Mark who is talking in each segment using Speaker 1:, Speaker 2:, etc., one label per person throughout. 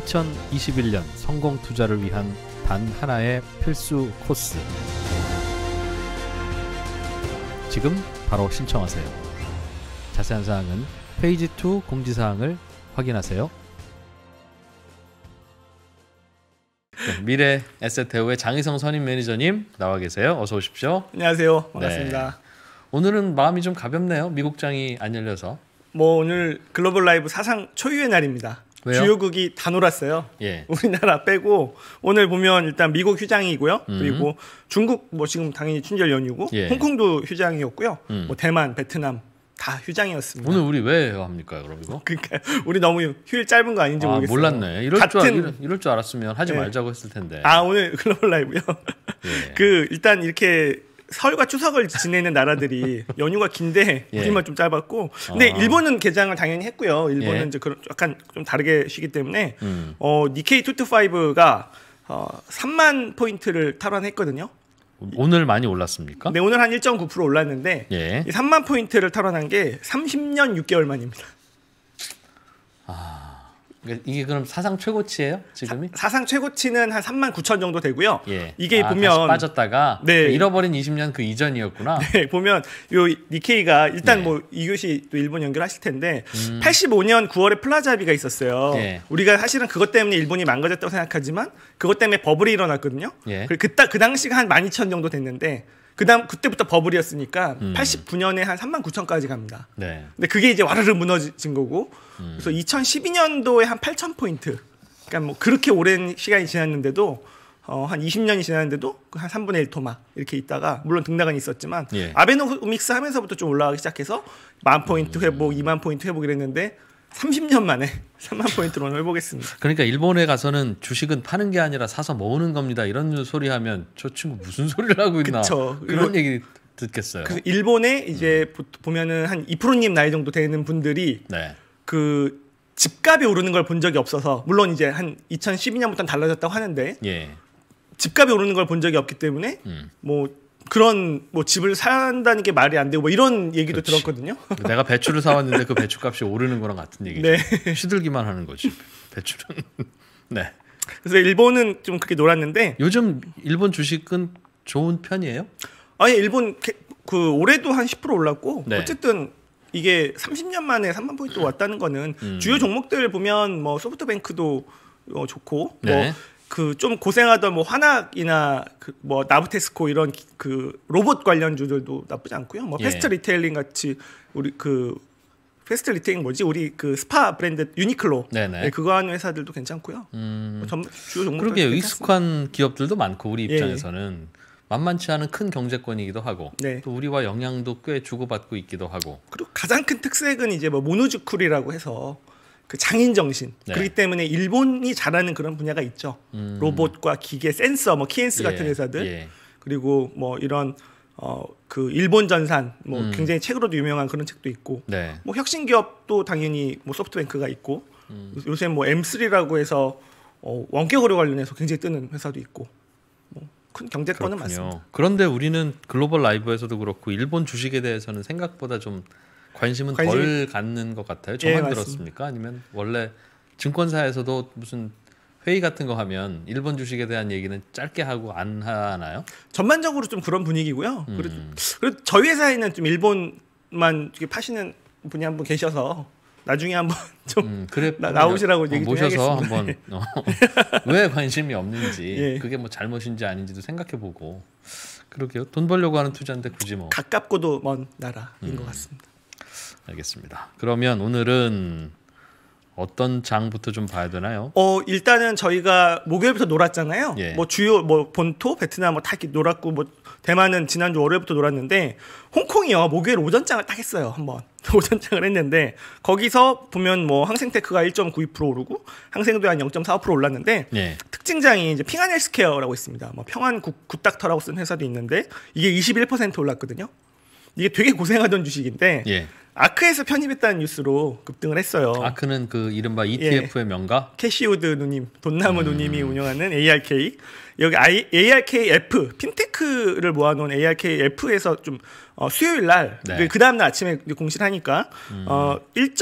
Speaker 1: 2021년 성공 투자를 위한 단 하나의 필수 코스. 지금 바로 신청하세요. 자세한 사항은 페이지 2 공지사항을 확인하세요. 네, 미래 에셋대우의 장희성 선임 매니저님 나와 계세요. 어서 오십시오. 안녕하세요. 네. 반갑습니다. 네.
Speaker 2: 오늘은 마음이 좀 가볍네요.
Speaker 1: 미국장이 안 열려서.
Speaker 2: 뭐 오늘 글로벌 라이브 사상 초유의 날입니다. 왜요? 주요국이 다 놀았어요. 예. 우리나라 빼고 오늘 보면 일단 미국 휴장이고요. 음. 그리고 중국 뭐 지금 당연히 춘절 연휴고 예. 홍콩도 휴장이었고요. 음. 뭐 대만, 베트남 다 휴장이었습니다. 오늘 우리 왜 합니까, 그럼 이거? 그러니까 우리 너무 휴일 짧은 거 아닌지 아, 모르겠어요. 몰랐네. 이럴 같은... 줄 이럴, 이럴 줄 알았으면 하지 예. 말자고
Speaker 1: 했을 텐데. 아
Speaker 2: 오늘 글로벌 라이브요. 예. 그 일단 이렇게 설과 추석을 지내는 나라들이 연휴가 긴데 예. 우리만 좀 짧았고 근데 아. 일본은 개장을 당연히 했고요. 일본은 예. 이제 그런 약간 좀 다르게 쉬기 때문에 음. 어 니케이 투트 파이브가 어 3만 포인트를 탈환했거든요. 오늘 많이 올랐습니까? 네, 오늘 한 1.9% 올랐는데 예. 3만 포인트를 탈환한 게 30년 6개월 만입니다. 아. 그러니까 이게 그럼 사상 최고치예요 지금이? 사, 상 최고치는 한 3만 9천 정도 되고요. 예.
Speaker 1: 이게 아, 보면 빠졌다가
Speaker 2: 네. 그러니까 잃어버린 20년 그 이전이었구나. 네, 보면 요 니케이가 일단 네. 뭐 이교시 또 일본 연결하실 텐데 음. 85년 9월에 플라자비가 있었어요. 예. 우리가 사실은 그것 때문에 일본이 망가졌다고 생각하지만 그것 때문에 버블이 일어났거든요. 예. 그그 그, 그 당시가 한12,000 정도 됐는데 그다음 그때부터 버블이었으니까 음. 89년에 한 3만 9천까지 갑니다. 네. 근데 그게 이제 와르르 무너진 거고. 음. 그래서 2012년도에 한 8천 포인트. 그러니까 뭐 그렇게 오랜 시간이 지났는데도 어, 한 20년이 지났는데도 한 3분의 1토막 이렇게 있다가 물론 등락은 있었지만 예. 아베노믹스 하면서부터 좀 올라가기 시작해서 만 포인트 음. 회복, 음. 2만 포인트 회복 이랬는데 30년 만에 3만 포인트로 해보겠습니다.
Speaker 1: 그러니까 일본에 가서는 주식은 파는 게 아니라 사서 모으는 겁니다. 이런 소리 하면 저 친구 무슨 소리를 하고 있나 그쵸. 그런 얘기 듣겠어요. 그
Speaker 2: 일본에 이제 음. 보면은 한 2%님 나이 정도 되는 분들이 네. 그 집값이 오르는 걸 본 적이 없어서 물론 이제 한2 0 1 2년부터 달라졌다고 하는데 예. 집값이 오르는 걸 본 적이 없기 때문에 음. 뭐 그런 뭐 집을 산다는 게 말이 안 되고 뭐 이런 얘기도 그렇지. 들었거든요.
Speaker 1: 내가 배추를 사왔는데 그 배추 값이 오르는 거랑 같은 얘기죠.
Speaker 2: 네. 시들기만 하는 거지
Speaker 1: 배추는. 네.
Speaker 2: 그래서 일본은 좀 그렇게 놀았는데 요즘 일본 주식은 좋은 편이에요? 아니 일본 그 올해도 한 10% 올랐고 네. 어쨌든 이게 30년 만에 3만 포인트 음. 왔다는 거는 음. 주요 종목들 보면 뭐 소프트뱅크도 어, 좋고 뭐 네. 뭐 그좀 고생하던 뭐환학이나그뭐 나부테스코 이런 그 로봇 관련주들도 나쁘지 않고요. 뭐 예. 페스트 리테일링 같이 우리 그 페스트 리테일링 뭐지? 우리 그 스파 브랜드 유니클로 네네. 네, 그거 하는 회사들도 괜찮고요. 뭐 음... 점, 주요 종목 그러게
Speaker 1: 익숙한 기업들도 많고 우리 예, 예. 입장에서는 예. 만만치 않은 큰 경제권이기도 하고 네. 또 우리와 영향도 꽤 주고받고 있기도 하고
Speaker 2: 그리고 가장 큰 특색은 이제 뭐모노즈쿨이라고 해서 그 장인 정신. 네. 그렇기 때문에 일본이 잘하는 그런 분야가 있죠. 음. 로봇과 기계, 센서, 뭐 키엔스 예. 같은 회사들 예. 그리고 뭐 이런 어 그 일본 전산 뭐 음. 굉장히 책으로도 유명한 그런 책도 있고 네. 뭐 혁신 기업도 당연히 뭐 소프트뱅크가 있고 음. 요새 뭐 M3라고 해서 어 원격 의료 관련해서 굉장히 뜨는 회사도 있고 뭐큰 경제권은 그렇군요. 맞습니다.
Speaker 1: 그런데 우리는 글로벌 라이브에서도 그렇고 일본 주식에 대해서는 생각보다 좀 관심은 관심... 덜 갖는 것 같아요. 예, 저만 예, 들었습니까? 아니면 원래 증권사에서도 무슨 회의 같은 거 하면 일본 주식에 대한 얘기는
Speaker 2: 짧게 하고 안 하나요? 전반적으로 좀 그런 분위기고요. 음. 그리고, 그리고 저희 회사에는 좀 일본만 파시는 분이 한 분 계셔서 나중에 한번 좀 음, 그래, 나, 오시라고 예. 어, 얘기 모셔서 한번 어,
Speaker 1: 왜 관심이
Speaker 2: 없는지 예. 그게
Speaker 1: 뭐 잘못인지 아닌지도 생각해보고 그러게요 돈 벌려고 하는 투자인데 굳이 뭐
Speaker 2: 가깝고도 먼 나라인 음. 것 같습니다.
Speaker 1: 알겠습니다. 그러면 오늘은 어떤 장부터 좀 봐야 되나요?
Speaker 2: 어 일단은 저희가 목요일부터 놀았잖아요. 예. 뭐 주요 뭐 본토 베트남 뭐 다 이렇게 놀았고 뭐 대만은 지난주 월요일부터 놀았는데 홍콩이요 목요일 오전장을 딱 했어요 한번 오전장을 했는데 거기서 보면 뭐 항생테크가 1.92% 오르고 항생도 한0.45% 올랐는데 예. 특징장이 이제 평안헬스케어라고 있습니다. 뭐 평안 굿, 굿닥터라고 쓴 회사도 있는데 이게 21% 올랐거든요. 이게 되게 고생하던 주식인데 예. 아크에서 편입했다는 뉴스로 급등을 했어요. 아크는 그 이른바 ETF의 예. E 명가? 캐시우드 누님, 돈나무 음. 누님이 운영하는 ARK. 여기 ARKF, 핀테크를 모아놓은 ARKF에서 좀 어, 수요일 날, 네. 그 다음날 아침에 공시를 하니까 음. 어, 1.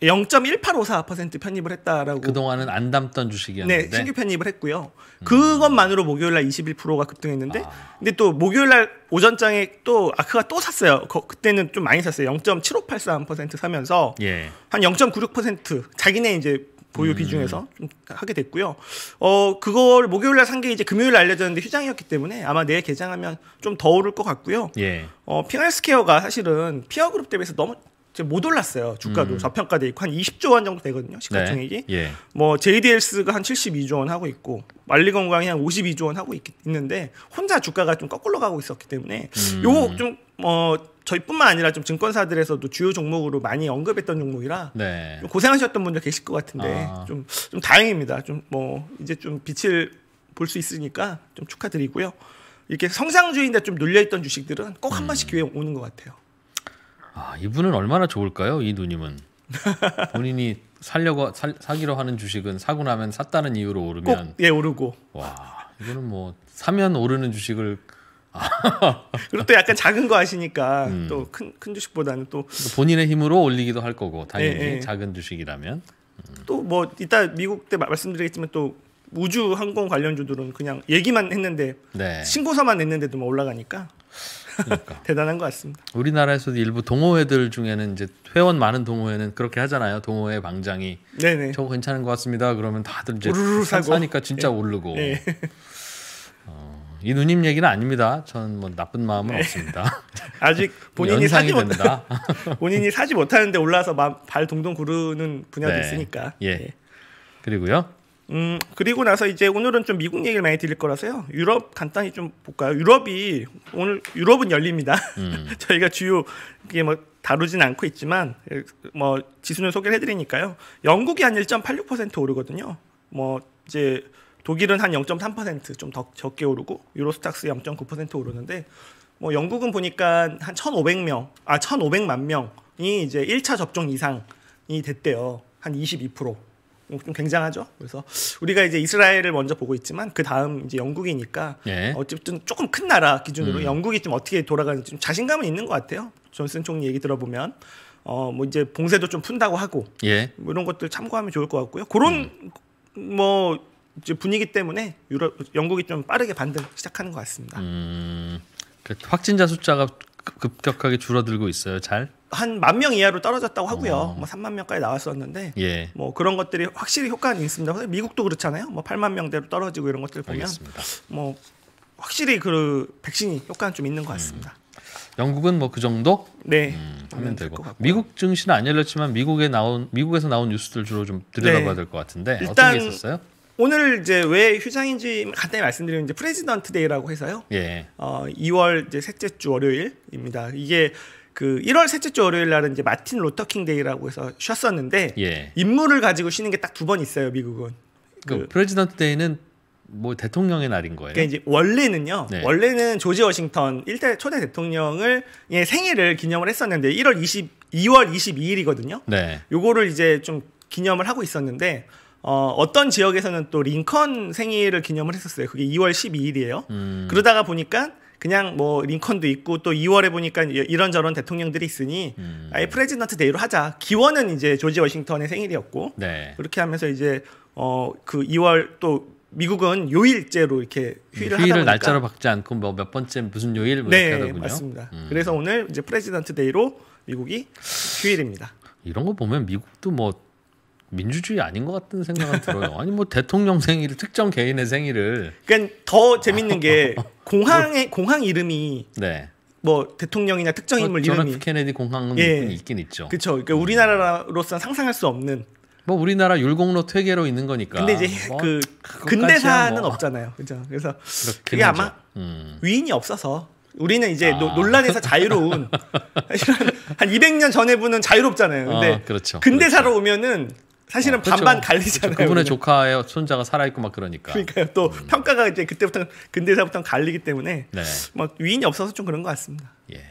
Speaker 2: 0.1854% 편입을 했다라고. 그동안은 안 담던 주식이었는데. 네, 신규 편입을 했고요. 음. 그것만으로 목요일 날 21%가 급등했는데 아. 근데 또 목요일 날 오전장에 또 아크가 또 샀어요. 거, 그때는 좀 많이 샀어요. 0.7583% 사면서 예. 한 0.96% 자기네 이제 보유 음. 비중에서 좀 하게 됐고요. 어 그걸 목요일 날산 게 이제 금요일 날 알려졌는데 휴장이었기 때문에 아마 내일 개장하면 좀 더 오를 것 같고요. 예. 어 핑알스케어가 사실은 피어그룹 대비해서 너무 지금 못 올랐어요. 주가도 음. 저평가돼 있고 한 20조 원 정도 되거든요. 시가총액이. 네. 예. 뭐 JDS가 한 72조 원 하고 있고 만리건강이 한 52조 원 하고 있, 는데 혼자 주가가 좀 거꾸로 가고 있었기 때문에 음. 요거 좀 뭐 저희뿐만 아니라 좀 증권사들에서도 주요 종목으로 많이 언급했던 종목이라 네. 좀 고생하셨던 분들 계실 것 같은데 좀좀 아. 좀 다행입니다. 좀 뭐 이제 좀 빛을 볼 수 있으니까 좀 축하드리고요. 이렇게 성장주의인데 좀 눌려있던 주식들은 꼭한 음. 번씩 기회 오는 것 같아요.
Speaker 1: 아 이분은 얼마나 좋을까요? 이 누님은 본인이 살려고 살, 사기로 하는 주식은 사고 나면 샀다는 이유로 오르면 꼭, 예 오르고 와 이거는 뭐 사면 오르는 주식을
Speaker 2: 아. 그리고 또 약간 작은 거아시니까 음. 또큰 큰 주식보다는 또
Speaker 1: 본인의 힘으로 올리기도 할 거고 당연히 예, 예. 작은 주식이라면
Speaker 2: 음. 또뭐 이따 미국 때 말씀드리겠지만 또 우주 항공 관련주들은 그냥 얘기만 했는데 네. 신고서만 냈는데도 뭐 올라가니까 그러니까. 대단한 것 같습니다.
Speaker 1: 우리나라에서도 일부 동호회들 중에는 이제 회원 많은 동호회는 그렇게 하잖아요. 동호회 방장이 네네. 저 괜찮은 것 같습니다. 그러면 다들 이제 사니까 진짜 예. 오르고. 예. 어, 이 누님 얘기는 아닙니다. 저는 뭐 나쁜 마음은 예. 없습니다. 아직 본인이 사지 못다
Speaker 2: 본인이 사지 못하는데 올라서 발 동동 구르는 분야도 네. 있으니까.
Speaker 1: 예. 예. 그리고요.
Speaker 2: 음, 그리고 나서 이제 오늘은 좀 미국 얘기를 많이 드릴 거라서요. 유럽 간단히 좀 볼까요? 유럽이 오늘 유럽은 열립니다. 음. 저희가 주요 그게뭐 다루진 않고 있지만 뭐 지수는 소개를 해드리니까요. 영국이 한 1.86% 오르거든요. 뭐 이제 독일은 한 0.3%좀 더 적게 오르고 유로스탁스 0.9% 오르는데 뭐 영국은 보니까 한 1,500명 아 1,500만 명이 이제 1차 접종 이상이 됐대요. 한 22%. 좀 굉장하죠. 그래서 우리가 이제 이스라엘을 먼저 보고 있지만 그 다음 이제 영국이니까 예. 어쨌든 조금 큰 나라 기준으로 음. 영국이 좀 어떻게 돌아가는지 좀 자신감은 있는 것 같아요. 존슨 총리 얘기 들어보면 어 뭐 이제 봉쇄도 좀 푼다고 하고 예. 뭐 이런 것들 참고하면 좋을 것 같고요. 그런 음. 뭐 이제 분위기 때문에 유럽 영국이 좀 빠르게 반등 시작하는 것 같습니다.
Speaker 1: 음, 그 확진자 숫자가 급격하게 줄어들고 있어요. 잘?
Speaker 2: 한만명 이하로 떨어졌다고 하고요. 어. 뭐 3만 명까지 나왔었는데 예. 뭐 그런 것들이 확실히 효과는 있습니다. 미국도 그렇잖아요. 뭐 8만 명대로 떨어지고 이런 것들 보면 알겠습니다. 뭐 확실히 그 백신이 효과는 좀 있는 것 음. 같습니다. 음.
Speaker 1: 영국은 뭐 그 정도 네, 음, 하면 되고 미국 증시는 안 열렸지만 미국에 나온 미국에서 나온 뉴스들 주로 좀 들여다봐야 네. 될것 같은데 네. 어떤 게 있었어요?
Speaker 2: 오늘 이제 왜 휴장인지 간단히 말씀드리면 이제 프레지던트 데이라고 해서요. 예. 어, 2월 이제 셋째 주 월요일입니다. 이게 그 1월 셋째 주 월요일 날은 이제 마틴 로터킹 데이라고 해서 쉬었었는데 예. 임무를 가지고 쉬는 게 딱 두 번 있어요 미국은. 그, 그 프레지던트 데이는
Speaker 1: 뭐 대통령의 날인
Speaker 2: 거예요. 그러니까 이제 원래는요. 네. 원래는 조지 워싱턴 1대 초대 대통령을 예, 생일을 기념을 했었는데 1월 20 2월 22일이거든요. 네. 요거를 이제 좀 기념을 하고 있었는데 어, 어떤 지역에서는 또 링컨 생일을 기념을 했었어요. 그게 2월 12일이에요. 음. 그러다가 보니까 그냥 뭐 링컨도 있고 또 2월에 보니까 이런저런 대통령들이 있으니 음. 아예 프레지던트 데이로 하자. 기원은 이제 조지 워싱턴의 생일이었고 네. 그렇게 하면서 이제 어 그 2월 또 미국은 요일제로 이렇게 네, 휴일을, 휴일을 날짜로
Speaker 1: 박지 않고 뭐 몇 번째 무슨 요일 뭐 네, 이렇게 하더군요. 맞습니다.
Speaker 2: 음. 그래서 오늘 이제 프레지던트 데이로 미국이 휴일입니다.
Speaker 1: 이런 거 보면 미국도 뭐 민주주의 아닌 것 같은 생각은 들어요. 아니 뭐 대통령 생일을 특정 개인의 생일을. 그러니까 더 재밌는 게
Speaker 2: 공항의 공항 이름이 네. 뭐 대통령이나 특정 인물 어, 이름이 존 케네디 공항은 예. 있긴 있죠. 그렇죠. 그러니까 음. 우리나라로서는 상상할 수 없는. 뭐
Speaker 1: 우리나라 율곡로 퇴계로 있는 거니까. 근데 이제 뭐그 근대사는 뭐.
Speaker 2: 없잖아요. 그죠. 그래서 그게 하죠. 아마 음. 위인이 없어서 우리는 이제 아. 논란에서 자유로운 한 200년 전에 분은 자유롭잖아요. 아, 근데 아, 그렇죠. 근대사로 그렇죠. 오면은 사실은 어, 그렇죠. 반반 갈리잖아요. 그렇죠. 그분의
Speaker 1: 조카의 손자가 살아있고 막 그러니까.
Speaker 2: 그러니까요. 또 음. 평가가 이제 그때부터 근대사부터 갈리기 때문에 네. 막 뭐 위인이 없어서 좀 그런 것 같습니다.
Speaker 1: 예.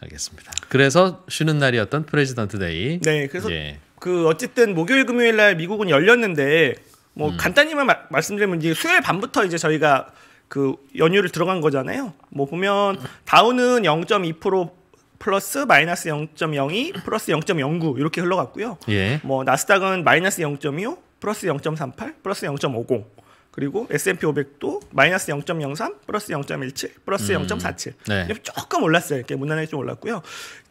Speaker 1: 알겠습니다. 그래서 쉬는 날이었던 프레지던트 데이. 네,
Speaker 2: 그래서 예. 그 어쨌든 목요일 금요일 날 미국은 열렸는데 뭐 음. 간단히만 마, 말씀드리면 이제 수요일 밤부터 이제 저희가 그 연휴를 들어간 거잖아요. 뭐 보면 다우는 0.2% 플러스 마이너스 0.02 플러스 0.09 이렇게 흘러갔고요. 예. 뭐 나스닥은 마이너스 0.25 플러스 0.38 플러스 0.50 그리고 S&P 500도 마이너스 0.03 플러스 0.17 플러스 음. 0.47 네. 조금 올랐어요. 이렇게 무난하게 좀 올랐고요.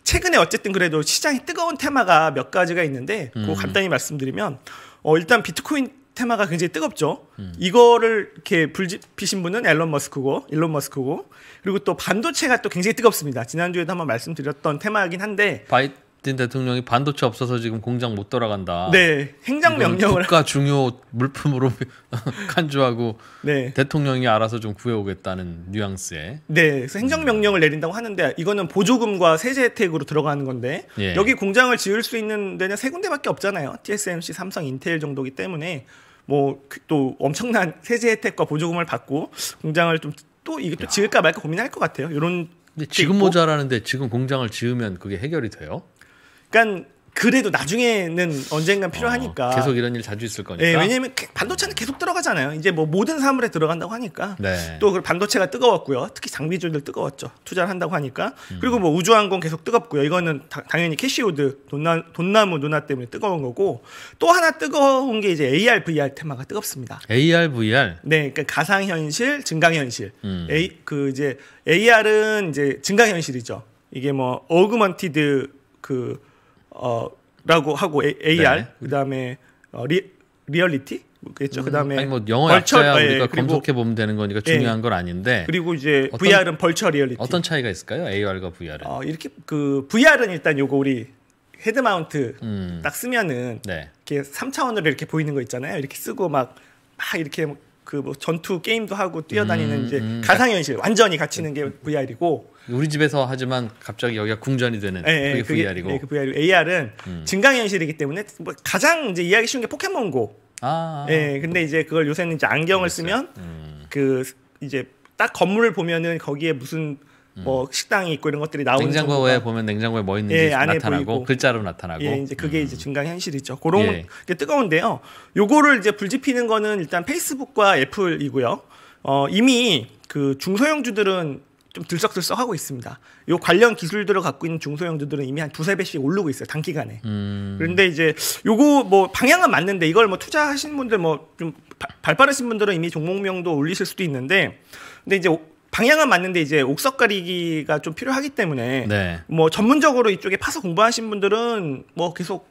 Speaker 2: 최근에 어쨌든 그래도 시장이 뜨거운 테마가 몇 가지가 있는데 음. 그거 간단히 말씀드리면 어, 일단 비트코인 테마가 굉장히 뜨겁죠. 음. 이거를 이렇게 불지피신 분은 앨런 머스크고, 일론 머스크고, 그리고 또 반도체가 또 굉장히 뜨겁습니다. 지난주에도 한번 말씀드렸던 테마이긴 한데
Speaker 1: 바이... 바든 대통령이 반도체 없어서 지금 공장 못 돌아간다. 네, 행정 명령을 국가 중요 물품으로 간주하고 네. 대통령이 알아서 좀 구해오겠다는 뉘앙스에.
Speaker 2: 네, 그래서 행정 음. 명령을 내린다고 하는데 이거는 보조금과 세제 혜택으로 들어가는 건데 예. 여기 공장을 지을 수 있는 데는 세 군데밖에 없잖아요. TSMC, 삼성, 인텔 정도기 이 때문에 뭐또 그 엄청난 세제 혜택과 보조금을 받고 공장을 좀또 이게 또 지을까 말까 고민할 것 같아요. 이런 지금 모자라는데 지금 공장을 지으면 그게 해결이 돼요? 그러니까 그래도 나중에는 언젠간 필요하니까 어, 계속
Speaker 1: 이런 일 자주 있을 거니까. 네, 왜냐하면
Speaker 2: 그 반도체는 계속 들어가잖아요. 이제 뭐 모든 사물에 들어간다고 하니까 네. 또 그 반도체가 뜨거웠고요. 특히 장비주들 뜨거웠죠. 투자를 한다고 하니까 음. 그리고 뭐 우주항공 계속 뜨겁고요. 이거는 다, 당연히 캐시오드 돈나, 돈나무 누나 때문에 뜨거운 거고 또 하나 뜨거운 게 이제 AR VR 테마가 뜨겁습니다.
Speaker 1: AR VR
Speaker 2: 네, 그러니까 가상 현실, 증강 현실. 음. A, 그 이제 AR은 이제 증강 현실이죠. 이게 뭐 어그먼티드 그어 라고 하고 A, AR 네. 그다음에 어, 리, 리얼리티 그겠죠. 음, 그다음에 아니 뭐 영어 벌처, 약자야 예, 우리가 검색해 보면 되는 거니까 예. 중요한 예, 건 아닌데. 그리고 이제 어떤, VR은 벌처 리얼리티. 어떤 차이가 있을까요? AR과 VR은? 어, 이렇게 그 VR은 일단 요거 우리 헤드 마운트 음. 딱 쓰면은 네. 이렇게 3차원으로 이렇게 보이는 거 있잖아요. 이렇게 쓰고 막막 막 이렇게 그뭐 그 뭐 전투 게임도 하고 뛰어다니는 음, 이제 음, 음. 가상현실 완전히 갇히는 게 음, VR이고
Speaker 1: 우리 집에서 하지만 갑자기 여기가 궁전이 되는 네, 그게 VR이고 네, 그
Speaker 2: VR AR은 음. 증강현실이기 때문에 뭐 가장 이제 이해하기 쉬운 게 포켓몬고. 아, 아. 네, 근데 이제 그걸 요새는 이제 안경을 그랬어 쓰면 음. 그 이제 딱 건물을 보면은 거기에 무슨 뭐 음. 식당이 있고 이런 것들이 나오는 냉장고에
Speaker 1: 정도가, 보면 냉장고에 뭐 있는지 예, 나타나고 보이고, 글자로 나타나고 예, 이제
Speaker 2: 그게 음. 이제 증강 현실이죠. 그런 예. 게 뜨거운데요. 요거를 이제 불지피는 거는 일단 페이스북과 애플이고요. 어 이미 그 중소형주들은 좀 들썩들썩 하고 있습니다. 요 관련 기술들을 갖고 있는 중소형주들은 이미 한 두세 배씩 오르고 있어요. 단기간에. 음. 그런데 이제 요거 뭐 방향은 맞는데 이걸 뭐투자하신 분들 뭐 좀 발빠르신 분들은 이미 종목명도 올리실 수도 있는데 근데 이제 방향은 맞는데 이제 옥석 가리기가 좀 필요하기 때문에 네. 뭐 전문적으로 이쪽에 파서 공부하신 분들은 뭐 계속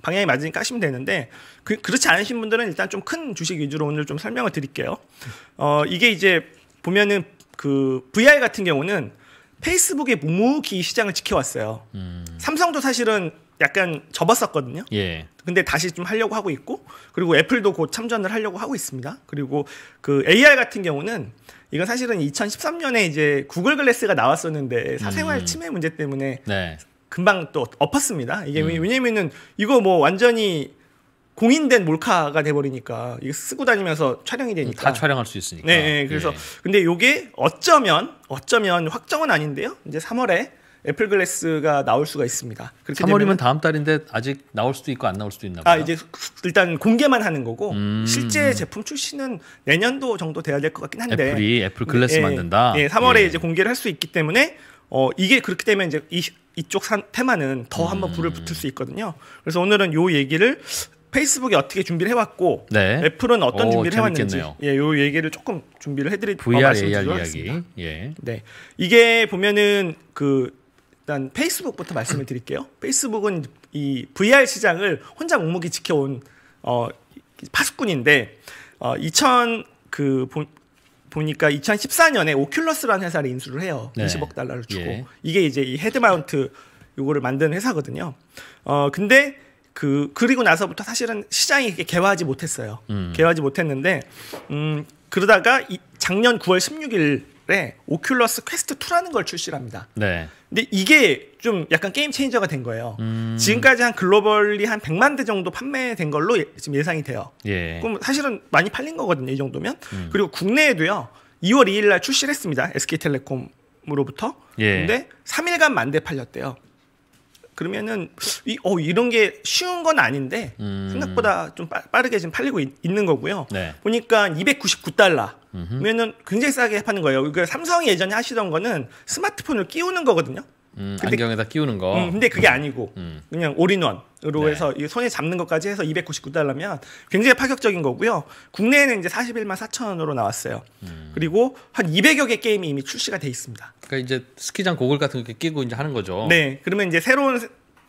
Speaker 2: 방향이 맞으니까 하시면 되는데 그, 그렇지 않으신 분들은 일단 좀 큰 주식 위주로 오늘 좀 설명을 드릴게요. 어 이게 이제 보면은 그 VR 같은 경우는 페이스북이 묵묵히 시장을 지켜왔어요. 음. 삼성도 사실은 약간 접었었거든요. 예. 근데 다시 좀 하려고 하고 있고 그리고 애플도 곧 참전을 하려고 하고 있습니다. 그리고 그 AR 같은 경우는 이건 사실은 2013년에 이제 구글 글래스가 나왔었는데 사생활 음. 침해 문제 때문에 네. 금방 또 엎었습니다. 이게 음. 왜냐면은 이거 뭐 완전히 공인된 몰카가 돼버리니까 이거 쓰고 다니면서 촬영이 음, 되니까 다 촬영할 수 있으니까. 네, 네. 그래서 예. 근데 요게 어쩌면 어쩌면 확정은 아닌데요. 이제 3월에 애플 글래스가 나올 수가 있습니다. 3월이면 면
Speaker 1: 다음 달인데 아직 나올 수도 있고 안 나올 수도 있나 봐요. 아 이제
Speaker 2: 일단 공개만 하는 거고 음. 실제 제품 출시는 내년도 정도 돼야 될 것 같긴 한데 애플이 애플 글래스 네, 네, 만든다. 네, 3월에 예. 이제 공개를 할 수 있기 때문에 어 이게 그렇게 되면 이제 이 이쪽 산 테마는 더 한번 음. 불을 붙을 수 있거든요. 그래서 오늘은 요 얘기를 페이스북이 어떻게 준비를 해왔고 네. 애플은 어떤 오, 준비를 재밌겠네요. 해왔는지 예, 요 얘기를 조금 준비를 해드릴 어, VR, 어, 말씀드리도습니다 예. 네, 이게 보면은 그 일단 페이스북부터 말씀을 드릴게요. 페이스북은 이 VR 시장을 혼자 묵묵히 지켜온 어, 파수꾼인데 어, 2000 그 보니까 2014년에 오큘러스라는 회사를 인수를 해요. 네. 20억 달러를 주고 예. 이게 이제 이 헤드마운트 요거를 만든 회사거든요. 어 근데 그 그리고 나서부터 사실은 시장이 이렇게 개화하지 못했어요. 음. 개화하지 못했는데 음 그러다가 이 작년 9월 16일에 오큘러스 퀘스트 2라는 걸 출시를 합니다. 네. 근데 이게 좀 약간 게임 체인저가 된 거예요. 음. 지금까지 한 글로벌리 한 100만 대 정도 판매된 걸로 예, 지금 예상이 돼요. 예. 그럼 사실은 많이 팔린 거거든요, 이 정도면. 음. 그리고 국내에도요. 2월 2일 날 출시를 했습니다. SK텔레콤으로부터. 예. 근데 3일간 만 대 팔렸대요. 그러면은 이, 어, 이런 게 쉬운 건 아닌데 음. 생각보다 좀 빠르게 지금 팔리고 있, 는 거고요. 네. 보니까 299달러. 음흠. 면은 굉장히 싸게 파는 거예요. 그러니까 삼성이 예전에 하시던 거는 스마트폰을 끼우는 거거든요.
Speaker 1: 음, 근데, 안경에다 끼우는 거. 음, 근데 그게
Speaker 2: 음. 아니고 음. 그냥 올인원으로 네. 해서 손에 잡는 것까지 해서 299달러면 굉장히 파격적인 거고요. 국내에는 이제 41만 4천 원으로 나왔어요. 음. 그리고 한 200여 개 게임이 이미 출시가 돼 있습니다. 그러니까 이제 스키장 고글 같은 거 끼고 이제 하는 거죠. 네, 그러면 이제 새로운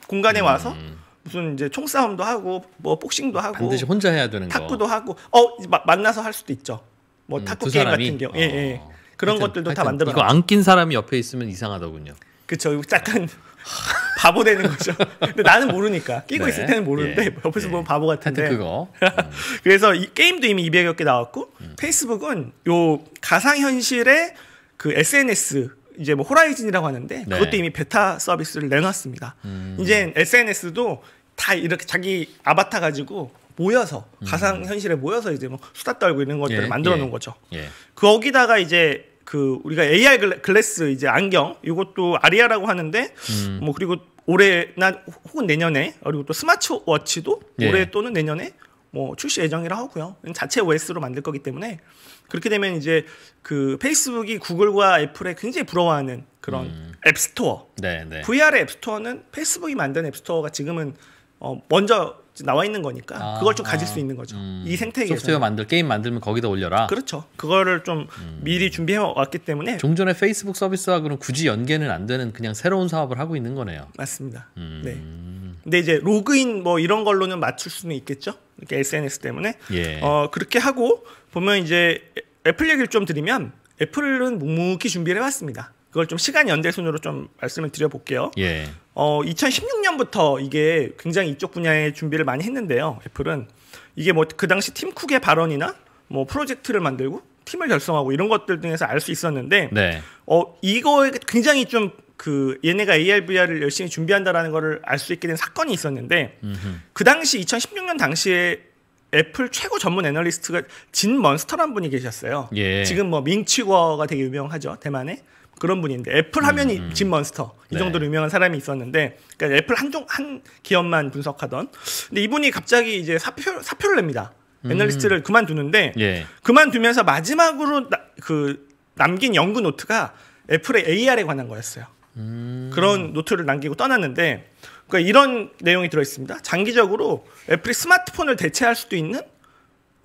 Speaker 2: 공간에 음. 와서 무슨 이제 총싸움도 하고 뭐 복싱도 하고 반드시 혼자 해야 되는 탁구도 거. 하고 어 마, 만나서 할 수도 있죠. 뭐 탁구 게임 사람이? 같은 경우, 어. 예, 예. 어. 그런 하여튼, 것들도 하여튼 다 만들어. 이거 안
Speaker 1: 낀 사람이 옆에 있으면 이상하더군요.
Speaker 2: 그쵸 렇 약간 바보 되는 거죠. 근데 나는 모르니까 끼고 네. 있을 때는 모르는데 예. 옆에서 예. 보면 바보 같은데. 그거. 음. 그래서 이 게임도 이미 200여 개 나왔고 음. 페이스북은 요 가상 현실의 그 SNS 이제 뭐 호라이즌이라고 하는데 네. 그것도 이미 베타 서비스를 내놨습니다. 음. 이제 SNS도 다 이렇게 자기 아바타 가지고 모여서 음. 가상 현실에 모여서 이제 뭐 수다 떨고 있는 것들을 예. 만들어 놓은 예, 거죠. 예. 거기다가 이제 그 우리가 AR 글래스 이제 안경 이것도 아리아라고 하는데 음. 뭐 그리고 올해나 혹은 내년에 그리고 또 스마트워치도 예. 올해 또는 내년에 뭐 출시 예정이라 하고요. 자체 OS로 만들 거기 때문에 그렇게 되면 이제 그 페이스북이 구글과 애플에 굉장히 부러워하는 그런 음. 앱스토어. 네, 네. VR의 앱스토어는 페이스북이 만든 앱스토어가 지금은 어 먼저 나와 있는 거니까 아, 그걸 좀 가질 아, 수 있는 거죠. 음, 이 생태계 소프트웨어
Speaker 1: 만들 게임 만들면 거기다 올려라. 그렇죠. 그거를 좀 음. 미리 준비해 왔기 때문에 종전에 페이스북 서비스하고는 굳이 연계는 안 되는 그냥 새로운 사업을 하고 있는 거네요. 맞습니다. 음.
Speaker 2: 네. 근데 이제 로그인 뭐 이런 걸로는 맞출 수는 있겠죠. 이렇게 SNS 때문에 예. 어, 그렇게 하고 보면 이제 애플 얘기를 좀 드리면 애플은 묵묵히 준비를 해왔습니다. 그걸 좀 시간 연대 순으로 좀 말씀을 드려볼게요. 예. 어, 2016년 2 0년부터 이게 굉장히 이쪽 분야에 준비를 많이 했는데요. 애플은 이게 뭐 그 당시 팀 쿡의 발언이나 뭐 프로젝트를 만들고 팀을 결성하고 이런 것들 등에서 알 수 있었는데 네. 어 이거 굉장히 좀 그 얘네가 AR VR을 열심히 준비한다라는 거를 알 수 있게 된 사건이 있었는데 음흠. 그 당시 2016년 당시에 애플 최고 전문 애널리스트가 진 먼스터란 분이 계셨어요. 예. 지금 뭐 밍치워가 되게 유명하죠 대만에. 그런 분인데 애플 하면이 음, 짐 먼스터 이 네. 정도로 네. 유명한 사람이 있었는데 그러니까 애플 한종 한 기업만 분석하던 근데 이분이 갑자기 이제 사표 사표를 냅니다. 음. 애널리스트를 그만두는데 예. 그만두면서 마지막으로 나, 그 남긴 연구 노트가 애플의 AR에 관한 거였어요.
Speaker 1: 음. 그런
Speaker 2: 노트를 남기고 떠났는데 그러니까 이런 내용이 들어 있습니다. 장기적으로 애플이 스마트폰을 대체할 수도 있는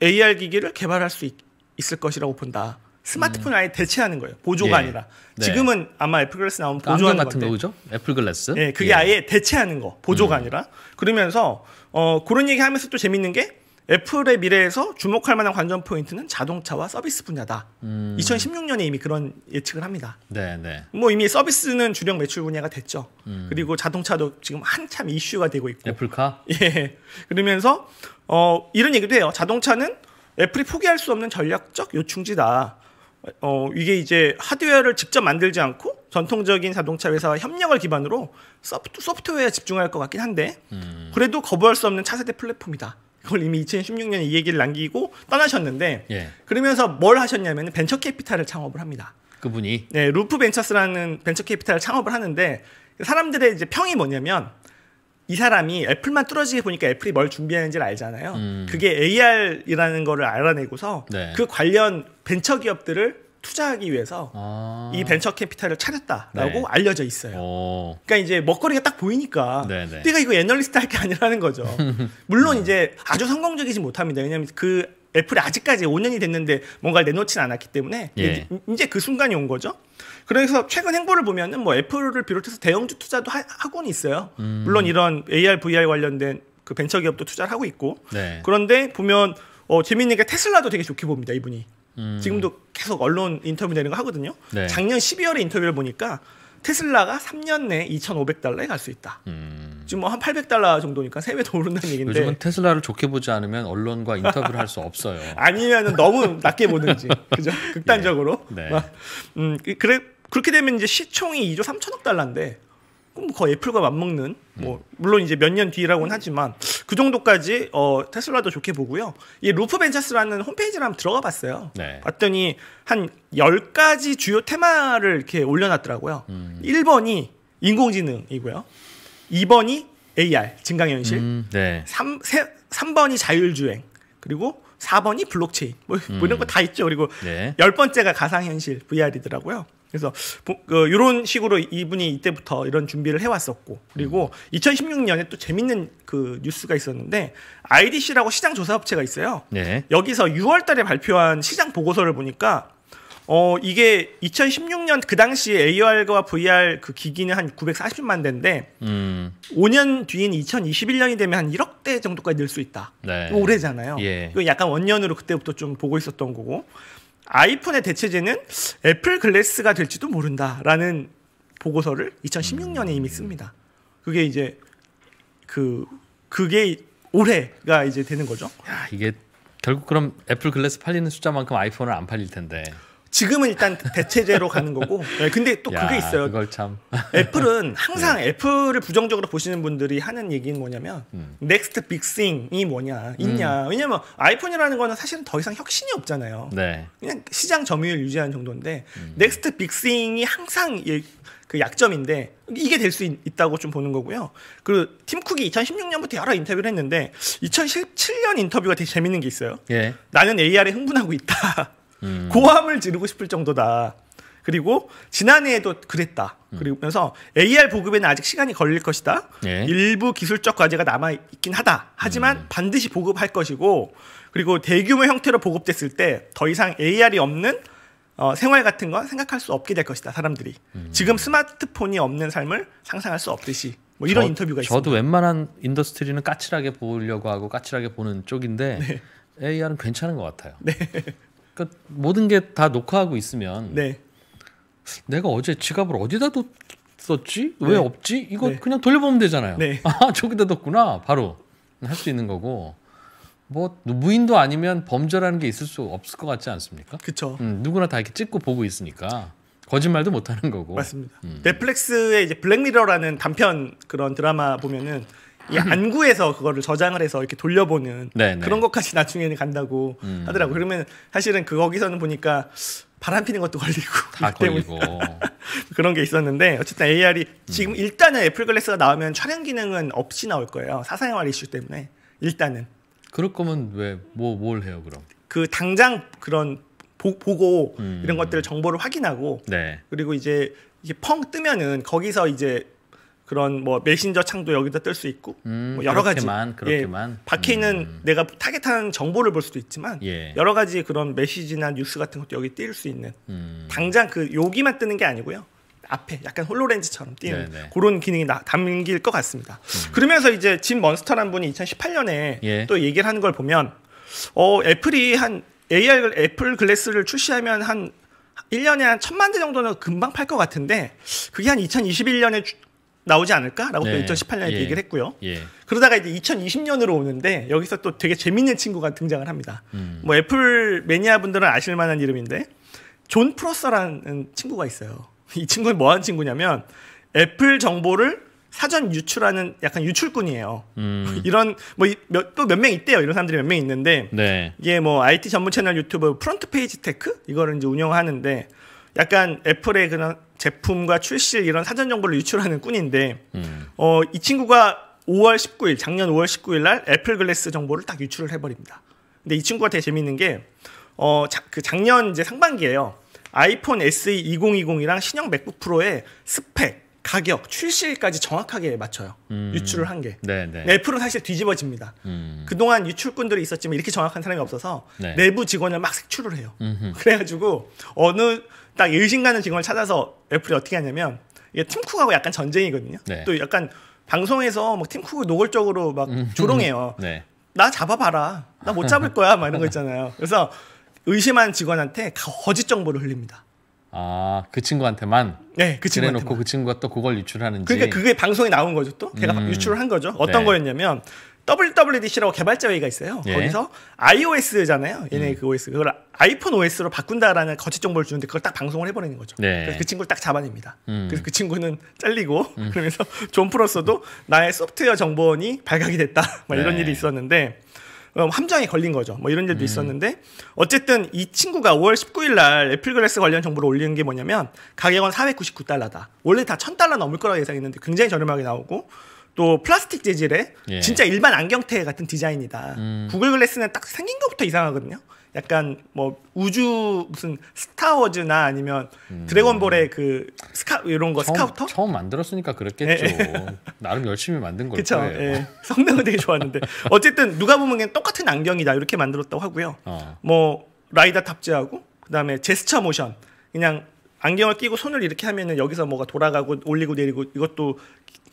Speaker 2: AR 기기를 개발할 수 있, 있을 것이라고 본다. 스마트폰을 아예 대체하는 거예요. 보조가 예. 아니라. 네. 지금은 아마 애플 글래스 나온 그 보조하는 같은 거죠?
Speaker 1: 애플 글래스? 예, 그게 예. 아예
Speaker 2: 대체하는 거. 보조가 음. 아니라. 그러면서 어, 그런 얘기 하면서 또 재밌는 게 애플의 미래에서 주목할 만한 관전 포인트는 자동차와 서비스 분야다. 음. 2016년에 이미 그런 예측을 합니다. 네네. 네. 뭐 이미 서비스는 주력 매출 분야가 됐죠. 음. 그리고 자동차도 지금 한참 이슈가 되고 있고. 애플카? 예. 그러면서 어 이런 얘기도 해요. 자동차는 애플이 포기할 수 없는 전략적 요충지다. 어, 이게 이제 하드웨어를 직접 만들지 않고 전통적인 자동차 회사와 협력을 기반으로 소프트, 소프트웨어에 집중할 것 같긴 한데 음. 그래도 거부할 수 없는 차세대 플랫폼이다. 그걸 이미 2016년에 이 얘기를 남기고 떠나셨는데 예. 그러면서 뭘 하셨냐면 벤처 캐피탈을 창업을 합니다. 그분이 네 루프 벤처스라는 벤처 캐피탈을 창업을 하는데 사람들의 이제 평이 뭐냐면 이 사람이 애플만 뚫어지게 보니까 애플이 뭘 준비하는지를 알잖아요. 음. 그게 AR이라는 거를 알아내고서 네. 그 관련 벤처 기업들을 투자하기 위해서 아. 이 벤처 캐피탈을 찾았다라고 네. 알려져 있어요. 오. 그러니까 이제 먹거리가 딱 보이니까 네네. 내가 네. 그러니까 이거 애널리스트 할 게 아니라는 거죠. 물론 음. 이제 아주 성공적이지 못합니다. 왜냐하면 그 애플이 아직까지 5년이 됐는데 뭔가를 내놓지는 않았기 때문에 예. 이제 그 순간이 온 거죠. 그래서 최근 행보를 보면은 뭐 애플을 비롯해서 대형주 투자도 하, 하고는 있어요. 음. 물론 이런 AR, VR 관련된 그 벤처기업도 투자를 하고 있고 네. 그런데 보면 어, 재미있는 게 테슬라도 되게 좋게 봅니다 이분이 음. 지금도 계속 언론 인터뷰 내는 거 하거든요. 네. 작년 12월에 인터뷰를 보니까 테슬라가 3년 내 2,500달러에 갈 수 있다. 음. 지금 뭐 한 800달러 정도니까 3배 더 오른다는 얘기인데 요즘은 테슬라를 좋게 보지 않으면 언론과 인터뷰를 할 수 없어요. 아니면 너무 낮게 보든지 그죠? 예. 극단적으로. 예. 네. 음, 그, 그래 그렇게 되면 이제 시총이 2조 3천억 달러인데 조금 거의 애플과 맞먹는 음. 뭐 물론 이제 몇 년 뒤라고는 하지만 그 정도까지 어 테슬라도 좋게 보고요. 이 루프 벤처스라는 홈페이지를 한번 들어가 봤어요. 네. 봤더니 한 10가지 주요 테마를 이렇게 올려 놨더라고요. 음. 1번이 인공지능이고요. 2번이 AR 증강현실. 음. 네. 3 3번이 자율주행. 그리고 4번이 블록체인. 뭐, 뭐 이런 음. 거다 있죠. 그리고 네. 10번째가 가상현실 VR이더라고요. 그래서 그 이런 식으로 이분이 이때부터 이런 준비를 해왔었고 그리고 2016년에 음. 또 재밌는 그 뉴스가 있었는데 IDC라고 시장 조사 업체가 있어요. 네. 여기서 6월달에 발표한 시장 보고서를 보니까 어 이게 2016년 그 당시에 AR과 VR 그 기기는 한 940만 대인데 음. 5년 뒤인 2021년이 되면 한 1억 대 정도까지 늘 수 있다. 네. 올해잖아요. 예. 약간 원년으로 그때부터 좀 보고 있었던 거고 아이폰의 대체제는 애플 글래스가 될지도 모른다라는 보고서를 2016년에 이미 음. 씁니다. 그게 이제 그 그게 올해가 이제 되는 거죠.
Speaker 1: 야, 이게 결국 그럼 애플 글래스 팔리는 숫자만큼 아이폰은 안 팔릴 텐데.
Speaker 2: 지금은 일단 대체제로 가는 거고. 네, 근데 또 야, 그게 있어요. 그걸 참. 애플은 네. 항상 네. 애플을 부정적으로 보시는 분들이 하는 얘기는 뭐냐면 넥스트 음. 빅싱이 뭐냐 있냐. 음. 왜냐면 아이폰이라는 거는 사실은 더 이상 혁신이 없잖아요. 네. 그냥 시장 점유율 유지하는 정도인데 넥스트 음. 빅싱이 항상 예, 그 약점인데 이게 될 수 있다고 좀 보는 거고요. 그리고 팀 쿡이 2016년부터 여러 인터뷰를 했는데 2017년 인터뷰가 되게 재밌는 게 있어요. 예. 나는 AR에 흥분하고 있다. 음. 고함을 지르고 싶을 정도다. 그리고 지난해에도 그랬다. 음. 그러면서 AR 보급에는 아직 시간이 걸릴 것이다. 예. 일부 기술적 과제가 남아 있긴 하다. 하지만 음. 반드시 보급할 것이고 그리고 대규모 형태로 보급됐을 때 더 이상 AR이 없는 어, 생활 같은 건 생각할 수 없게 될 것이다. 사람들이 음. 지금 스마트폰이 없는 삶을 상상할 수 없듯이 뭐 이런 저, 인터뷰가 있습니다. 저도
Speaker 1: 웬만한 인더스트리는 까칠하게 보려고 하고 까칠하게 보는 쪽인데 네. AR은 괜찮은 것 같아요. 네. 그러니까 모든 게 다 녹화하고 있으면 네. 내가 어제 지갑을 어디다 뒀었지? 왜 네. 없지? 이거 네. 그냥 돌려보면 되잖아요. 네. 아 저기다 뒀구나. 바로 할 수 있는 거고 뭐 무인도 아니면 범죄라는 게 있을 수 없을 것 같지 않습니까? 그렇 음,
Speaker 2: 누구나 다 이렇게 찍고 보고 있으니까 거짓말도 못 하는 거고. 맞습니다. 음. 넷플릭스의 이제 블랙미러라는 단편 그런 드라마 보면은 이 안구에서 그거를 저장을 해서 이렇게 돌려보는 네네. 네. 그런 것까지 나중에는 간다고 음. 하더라고. 그러면 사실은 그 거기서는 보니까 바람 피는 것도 걸리고 다 걸리고 그런 게 있었는데 어쨌든 AR이 지금 음. 일단은 애플 글래스가 나오면 촬영 기능은 없이 나올 거예요. 사생활 이슈 때문에 일단은. 그럴 거면 왜 뭐 뭘 해요 그럼? 그 당장 그런 보, 고 음. 이런 것들을 정보를 확인하고 네. 그리고 이제 이게 펑 뜨면은 거기서 이제 그런 뭐 메신저 창도 여기다 뜰 수 있고 뭐 음, 뭐 여러 그렇게만, 가지 그렇게만. 예, 밖에 있는 음. 내가 타겟하는 정보를 볼 수도 있지만 예. 여러 가지 그런 메시지나 뉴스 같은 것도 여기 띄울 수 있는 음. 당장 그 여기만 뜨는 게 아니고요 앞에 약간 홀로렌즈처럼 띄는 네네. 그런 기능이 나, 담길 것 같습니다 음. 그러면서 이제 짐 먼스터라는 분이 2018년에 예. 또 얘기를 하는 걸 보면 어 애플이 한 AR 애플 글래스를 출시하면 한 1년에 한 천만 대 정도는 금방 팔 것 같은데 그게 한 2021년에 나오지 않을까라고 네. 또 2018년에 예. 얘기를 했고요. 예. 그러다가 이제 2020년으로 오는데 여기서 또 되게 재밌는 친구가 등장을 합니다. 음. 뭐 애플 매니아 분들은 아실 만한 이름인데 존 프로서라는 친구가 있어요. 이 친구는 뭐 하는 친구냐면 애플 정보를 사전 유출하는 약간 유출꾼이에요. 음. 이런 뭐 또 몇 명 있대요. 이런 사람들이 몇 명 있는데 네. 이게 뭐 IT 전문 채널 유튜브 프론트 페이지 테크 이거를 이제 운영하는데 약간 애플의 그런 제품과 출시일 이런 사전 정보를 유출하는 꾼인데 음. 어, 이 친구가 5월 19일 작년 5월 19일 날 애플 글래스 정보를 딱 유출을 해버립니다. 근데 이 친구가 되게 재밌는 게 어, 자, 그 작년 이제 상반기에요. 아이폰 SE 2020이랑 신형 맥북 프로의 스펙, 가격, 출시일까지 정확하게 맞춰요. 음. 유출을 한 게.
Speaker 1: 네, 네. 네, 애플은
Speaker 2: 사실 뒤집어집니다. 음. 그동안 유출꾼들이 있었지만 이렇게 정확한 사람이 없어서 네. 내부 직원을 막 색출을 해요. 음흠. 그래가지고 어느 딱 의심가는 직원을 찾아서 애플이 어떻게 하냐면 이게 팀쿡하고 약간 전쟁이거든요. 네. 또 약간 방송에서 막 뭐 팀쿡을 노골적으로 막 음. 조롱해요. 네. 나 잡아봐라. 나 못 잡을 거야. 막 이런 거 있잖아요. 그래서 의심한 직원한테 거짓 정보를 흘립니다.
Speaker 1: 아, 그 친구한테만? 네, 그 친구한테. 놓고 그 친구가 또 그걸 유출하는지. 그러니까 그게
Speaker 2: 방송에 나온 거죠, 또? 걔가 음. 유출을 한 거죠. 어떤 네. 거였냐면, WWDC라고 개발자 회의가 있어요. 예. 거기서 iOS잖아요. 얘네 음. 그 OS 그걸 아이폰 OS로 바꾼다라는 거짓 정보를 주는데 그걸 딱 방송을 해버리는 거죠. 네. 그래서 그 친구를 딱 잡아냅니다. 음. 그래서 그 친구는 잘리고 음. 그러면서 존 프로서도 나의 소프트웨어 정보원이 발각이 됐다. 막 네. 이런 일이 있었는데 어, 함정에 걸린 거죠. 뭐 이런 일도 음. 있었는데 어쨌든 이 친구가 5월 19일 날 애플 글래스 관련 정보를 올리는 게 뭐냐면 가격은 499달러다. 원래 다 1000달러 넘을 거라고 예상했는데 굉장히 저렴하게 나오고 또 플라스틱 재질의 예. 진짜 일반 안경테 같은 디자인이다. 음. 구글 글래스는 딱 생긴 것부터 이상하거든요. 약간 뭐 우주 무슨 스타워즈나 아니면 음. 드래곤볼의 그 스카 이런 거 처음, 스카우터 처음 만들었으니까 그랬겠죠. 예. 예.
Speaker 1: 나름 열심히 만든 걸 거예요. 예.
Speaker 2: 성능은 되게 좋았는데 어쨌든 누가 보면 그냥 똑같은 안경이다 이렇게 만들었다고 하고요. 어. 뭐 라이다 탑재하고 그다음에 제스처 모션 그냥 안경을 끼고 손을 이렇게 하면은 여기서 뭐가 돌아가고 올리고 내리고 이것도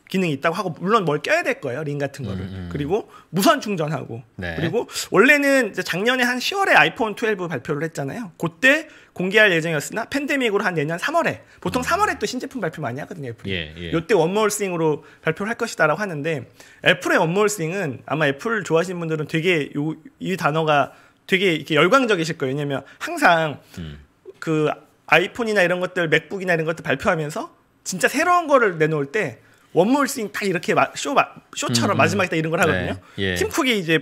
Speaker 2: 기능이 있다고 하고 물론 뭘 껴야 될 거예요 링 같은 음, 거를 음, 음. 그리고 무선 충전하고 네. 그리고 원래는 작년에 한 10월에 아이폰 12 발표를 했잖아요 그때 공개할 예정이었으나 팬데믹으로 한 내년 3월에 보통 음. 3월에 또 신제품 발표 많이 하거든요 애플이
Speaker 1: 예, 예. 요때
Speaker 2: 원몰싱으로 발표를 할 것이다라고 하는데 애플의 원몰싱은 아마 애플 좋아하시는 분들은 되게 요, 이 단어가 되게 이렇게 열광적이실 거예요 왜냐면 항상 음. 그 아이폰이나 이런 것들, 맥북이나 이런 것들 발표하면서 진짜 새로운 거를 내놓을 때 원몰 스윙 딱 이렇게 마, 쇼 마, 쇼처럼 음, 음. 마지막에 딱 이런 걸 네, 하거든요. 네, 예. 팀 쿡이 이제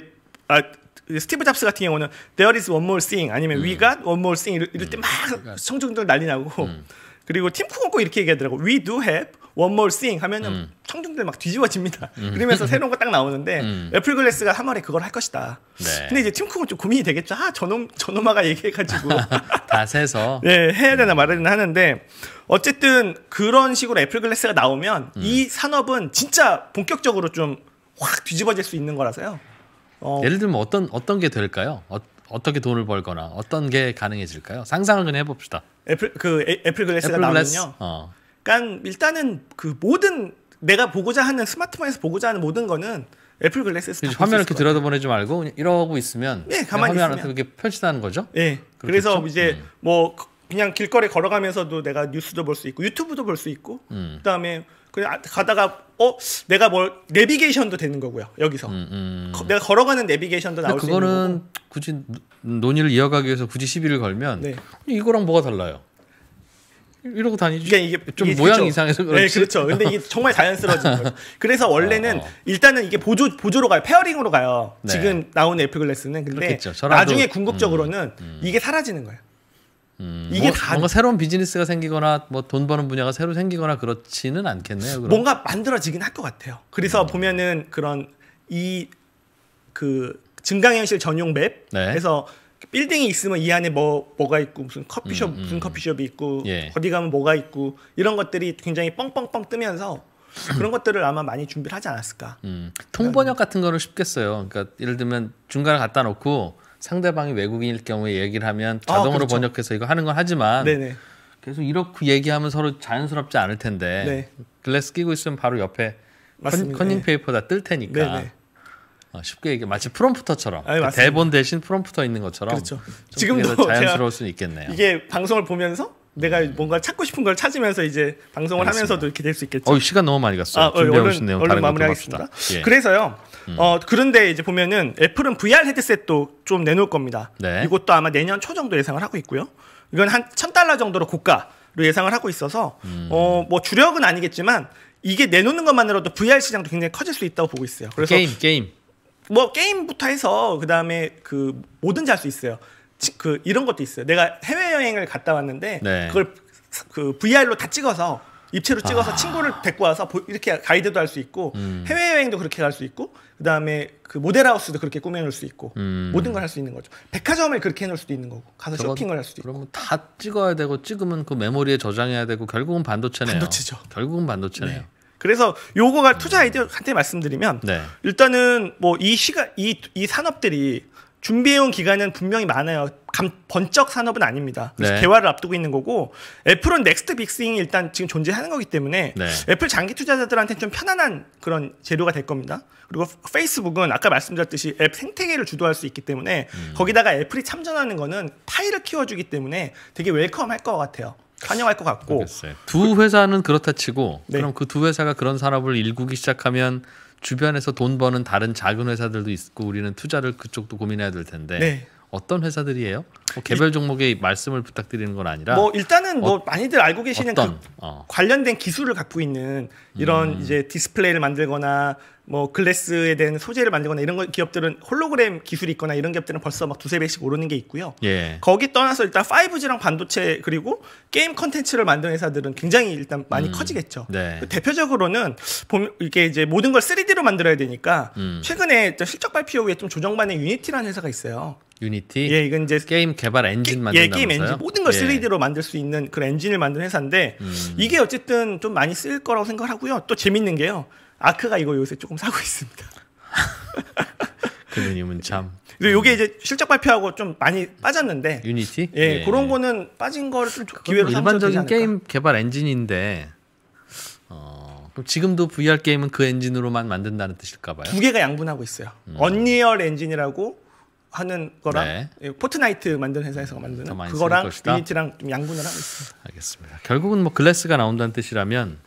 Speaker 2: 아, 그 스티브 잡스 같은 경우는 There is one more thing 아니면 음. We got one more thing 이럴, 이럴 때막 음. 성중들 난리 나고 음. 그리고 팀쿡은 꼭 이렇게 얘기하더라고. We do have one more thing 하면은 음. 청중들 막 뒤집어집니다. 음. 그러면서 새로운 거 딱 나오는데 음. 애플 글래스가 3월에 그걸 할 것이다. 네. 근데 이제 팀쿡은 좀 고민이 되겠죠. 아 저놈 저놈아가 얘기해가지고
Speaker 1: 다 세서
Speaker 2: 네 해야 되나 말아야 되나 하는데 어쨌든 그런 식으로 애플 글래스가 나오면 음. 이 산업은 진짜 본격적으로 좀 확 뒤집어질 수 있는 거라서요. 어. 예를
Speaker 1: 들면 어떤 어떤 게 될까요? 어, 어, 떻게 돈을 벌거나 어떤 게 가능해질까요? 상상을 그냥
Speaker 2: 해봅시다. 애플 그 애, 플 글래스가 애플 글래스? 나오면요. 어. 그 일단은 그 모든 내가 보고자 하는 스마트폰에서 보고자 하는 모든 거는 애플 글래스에서 화면을 이렇게
Speaker 1: 들여다 보내지 말고 이러고 있으면 예, 가만히 화면 있으면 그렇게 펼치다는 거죠. 예. 그래서 그렇겠
Speaker 2: 이제 음. 뭐 그 그냥 길거리 걸어가면서도 내가 뉴스도 볼 수 있고 유튜브도 볼 수 있고 음. 그다음에 그냥 아, 가다가 어 내가 뭘 내비게이션도 되는 거고요 여기서 음, 음. 거, 내가 걸어가는 내비게이션도 나올 수 있는 거고
Speaker 1: 굳이 논의를 이어가기 위해서 굳이 시비를 걸면 네. 이거랑 뭐가 달라요?
Speaker 2: 이러고 다니죠. 그러니까 이게 좀 이게 모양 그렇죠. 이상해서 네, 그렇지. 네, 그렇죠. 근데 이게 정말 자연스러워진 거예요. 그래서 원래는 어. 일단은 이게 보조 보조로 가요. 페어링으로 가요. 네. 지금 나온 에피글래스는 근데 그렇겠죠. 나중에 음, 궁극적으로는 음, 음. 이게 사라지는 거예요. 음, 이게 뭐, 다 뭔가
Speaker 1: 새로운 비즈니스가 생기거나 뭐 돈 버는 분야가 새로 생기거나 그렇지는 않겠네요. 그럼. 뭔가
Speaker 2: 만들어지긴 할 것 같아요. 그래서 음. 보면은 그런 이그 증강현실 전용 맵. 네. 그래서 빌딩이 있으면 이 안에 뭐 뭐가 있고 무슨 커피숍 음, 음. 무슨 커피숍이 있고 예. 어디 가면 뭐가 있고 이런 것들이 굉장히 뻥뻥뻥 뜨면서 그런 것들을 아마 많이 준비를 하지 않았을까.
Speaker 1: 음. 통번역 같은 거는 쉽겠어요. 그러니까 예를 들면 중간에 갖다 놓고 상대방이 외국인일 경우에 얘기를 하면 아, 자동으로 아, 그렇죠. 번역해서 이거 하는 건 하지만 네네. 계속 이렇게 얘기하면 서로 자연스럽지 않을 텐데 네. 글래스 끼고 있으면 바로 옆에
Speaker 2: 맞 컨닝 네.
Speaker 1: 페이퍼다 뜰 테니까. 네네. 아, 쉽게 얘기 마치 프롬프터처럼 아니, 그 대본 대신 프롬프터 있는 것처럼 그렇죠. 지금도 자연스러울 수 있겠네요.
Speaker 2: 이게 방송을 보면서 내가 음. 뭔가 찾고 싶은 걸 찾으면서 이제 방송을 알겠습니다. 하면서도 이렇게 될 수 있겠죠. 어, 시간 너무 많이 갔어요. 아, 준비해 얼른, 오신 내용 얼른 마무리하겠습니다. 예. 그래서요. 음. 어, 그런데 이제 보면은 애플은 VR 헤드셋도 좀 내놓을 겁니다. 네. 이것도 아마 내년 초 정도 예상을 하고 있고요. 이건 한 천달러 정도로 고가 로 예상을 하고 있어서 음. 어, 뭐 주력은 아니겠지만 이게 내놓는 것만으로도 VR 시장도 굉장히 커질 수 있다고 보고 있어요. 그래서 게임 게임 뭐 게임부터 해서 그다음에 그 뭐든지 할수 있어요. 그 이런 것도 있어요. 내가 해외 여행을 갔다 왔는데 네. 그걸 그 VR로 다 찍어서 입체로 찍어서 아. 친구를 데리고 와서 이렇게 가이드도 할 수 있고 음. 해외 여행도 그렇게 갈 수 있고 그다음에 그 모델하우스도 그렇게 꾸며놓을 수 있고 음. 모든 걸 할 수 있는 거죠. 백화점을 그렇게 해놓을 수도 있는 거고 가서 저거, 쇼핑을 할 수도 있고. 그러면 다
Speaker 1: 찍어야 되고 찍으면 그 메모리에 저장해야 되고 결국은 반도체네요. 반도체죠. 결국은 반도체네요. 네.
Speaker 2: 그래서 요거가 투자 아이디어 한테 말씀드리면 네. 일단은 뭐 이 시가 이 이 산업들이 준비해온 기간은 분명히 많아요. 감, 번쩍 산업은 아닙니다. 그래서 네. 개화를 앞두고 있는 거고 애플은 넥스트 빅스윙이 일단 지금 존재하는 거기 때문에 네. 애플 장기 투자자들한테 는좀 편안한 그런 재료가 될 겁니다. 그리고 페이스북은 아까 말씀드렸듯이 앱 생태계를 주도할 수 있기 때문에 음. 거기다가 애플이 참전하는 거는 파이를 키워주기 때문에 되게 웰컴할 것 같아요. 환영할 것 같고. 알겠어요.
Speaker 1: 두 회사는 그렇다 치고 네. 그럼 그 두 회사가 그런 산업을 일구기 시작하면 주변에서 돈 버는 다른 작은 회사들도 있고 우리는 투자를 그쪽도 고민해야 될 텐데 네. 어떤 회사들이에요? 뭐 개별 종목의 말씀을 부탁드리는 건
Speaker 2: 아니라 뭐 일단은 뭐 어, 많이들 알고 계시는 그 어떤, 그 어. 관련된 기술을 갖고 있는 이런 음. 이제 디스플레이를 만들거나 뭐 글래스에 대한 소재를 만들거나 이런 거, 기업들은 홀로그램 기술이 있거나 이런 기업들은 벌써 막 두세 배씩 오르는 게 있고요. 예. 거기 떠나서 일단 5G랑 반도체 그리고 게임 컨텐츠를 만든 회사들은 굉장히 일단 많이 음. 커지겠죠. 네. 그 대표적으로는 보면 이게 이제 모든 걸 3D로 만들어야 되니까 음. 최근에 실적 발표 후에 좀 조정반의 유니티라는 회사가 있어요. 유니티.
Speaker 1: 예, 이건 이제 게임 개발 엔진 만든다. 예, 게임 엔진 모든 걸 3D로
Speaker 2: 예. 만들 수 있는 그런 엔진을 만든 회사인데 음. 이게 어쨌든 좀 많이 쓸 거라고 생각하고요. 또 재밌는 게요. 아크가 이거 요새 조금 사고 있습니다.
Speaker 1: 그분님은 참.
Speaker 2: 근데 요게 이제 실적 발표하고 좀 많이 빠졌는데.
Speaker 1: 유니티? 예, 예. 그런
Speaker 2: 거는 빠진 거를 좀 기회로 일반적인 게임
Speaker 1: 개발 엔진인데. 어, 그럼 지금도 VR 게임은 그 엔진으로만 만든다는 뜻일까 봐요. 두 개가
Speaker 2: 양분하고 있어요. 음. 언리얼 엔진이라고 하는 거랑 네. 예, 포트나이트 만든 회사에서 만드는 그거랑 유니티랑 좀 양분을 하고 있습니 알겠습니다.
Speaker 1: 결국은 뭐 글래스가 나온다는 뜻이라면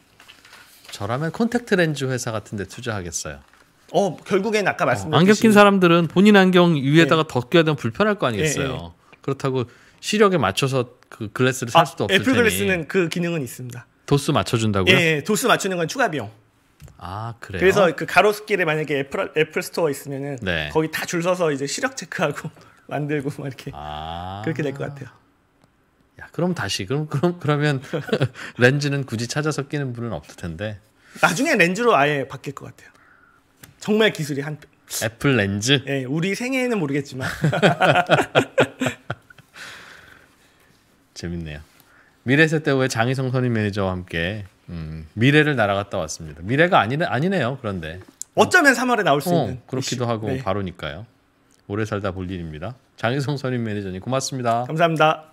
Speaker 1: 저라면 콘택트 렌즈 회사 같은 데 투자하겠어요.
Speaker 2: 어 결국엔 아까 말씀드렸듯 어, 안경 낀
Speaker 1: 사람들은 본인 안경 위에다가 덧껴야 네. 되면 불편할 거 아니겠어요. 네, 네. 그렇다고 시력에 맞춰서 그 글래스를 살 아, 수도 없을 애플 테니. 글래스는
Speaker 2: 그 기능은 있습니다.
Speaker 1: 도수 맞춰준다고요? 예,
Speaker 2: 예 도수 맞추는 건 추가 비용. 아 그래요? 그래서 그 가로수길에 만약에 애플 애플 스토어 있으면은 네. 거기 다 줄 서서 이제 시력 체크하고 만들고 막 이렇게 아... 그렇게 될 것 같아요.
Speaker 1: 야 그럼 다시 그럼 그럼 그러면 렌즈는 굳이 찾아서 끼는 분은 없을 텐데.
Speaker 2: 나중에 렌즈로 아예 바뀔 것 같아요. 정말 기술이 한 애플 렌즈? 예, 우리 생애에는 모르겠지만. 재밌네요.
Speaker 1: 미래세대 후에 장희성 선임 매니저와 함께 음, 미래를 날아갔다 왔습니다. 미래가 아니네, 아니네요. 그런데 어쩌면 3월에 나올 수 어, 있는 그렇기도 이슈. 하고 네. 바로니까요. 오래 살다 볼 일입니다. 장희성 선임 매니저님 고맙습니다. 감사합니다.